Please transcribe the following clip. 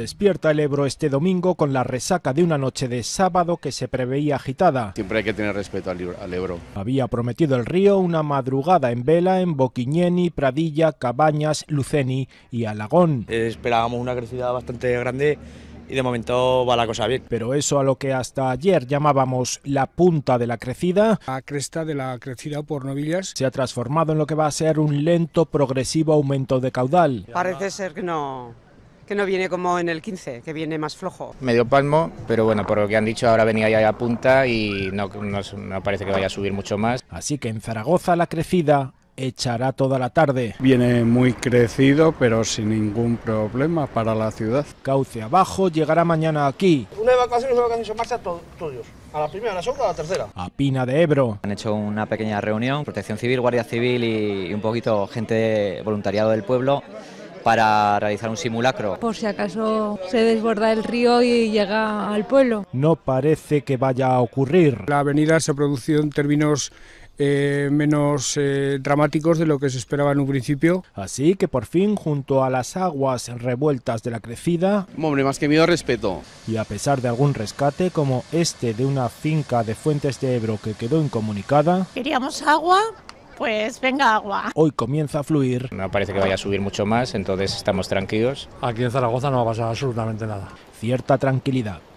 despierta el Ebro este domingo con la resaca de una noche de sábado que se preveía agitada. Siempre hay que tener respeto al, Ebro. Había prometido el río una madrugada en vela en Boquiñeni, Pradilla, Cabañas, Luceni y Alagón. Eh, esperábamos una crecida bastante grande y de momento va la cosa bien. Pero eso a lo que hasta ayer llamábamos la punta de la crecida, la cresta de la crecida por novillas, se ha transformado en lo que va a ser un lento, progresivo aumento de caudal. Parece ser que no que no viene como en el 15, que viene más flojo. Medio palmo, pero bueno, por lo que han dicho, ahora venía ya a punta y no, no, parece que vaya a subir mucho más. Así que en Zaragoza la crecida echará toda la tarde. Viene muy crecido, pero sin ningún problema para la ciudad. Cauce abajo llegará mañana aquí. Una evacuación, una evacuación, marcha todos. a la primera, a la segunda, a la tercera. A Pina de Ebro. Han hecho una pequeña reunión, Protección Civil, Guardia Civil y, un poquito gente voluntariado del pueblo para realizar un simulacro. Por si acaso se desborda el río y llega al pueblo. No parece que vaya a ocurrir. La avenida se ha producido en términos eh, menos eh, dramáticos de lo que se esperaba en un principio. Así que por fin, junto a las aguas revueltas de la crecida... Hombre, más que miedo, respeto. Y a pesar de algún rescate, como este de una finca de Fuentes de Ebro que quedó incomunicada... Queríamos agua pues venga agua. Hoy comienza a fluir. No parece que vaya a subir mucho más, entonces estamos tranquilos. Aquí en Zaragoza no va a pasar absolutamente nada. Cierta tranquilidad.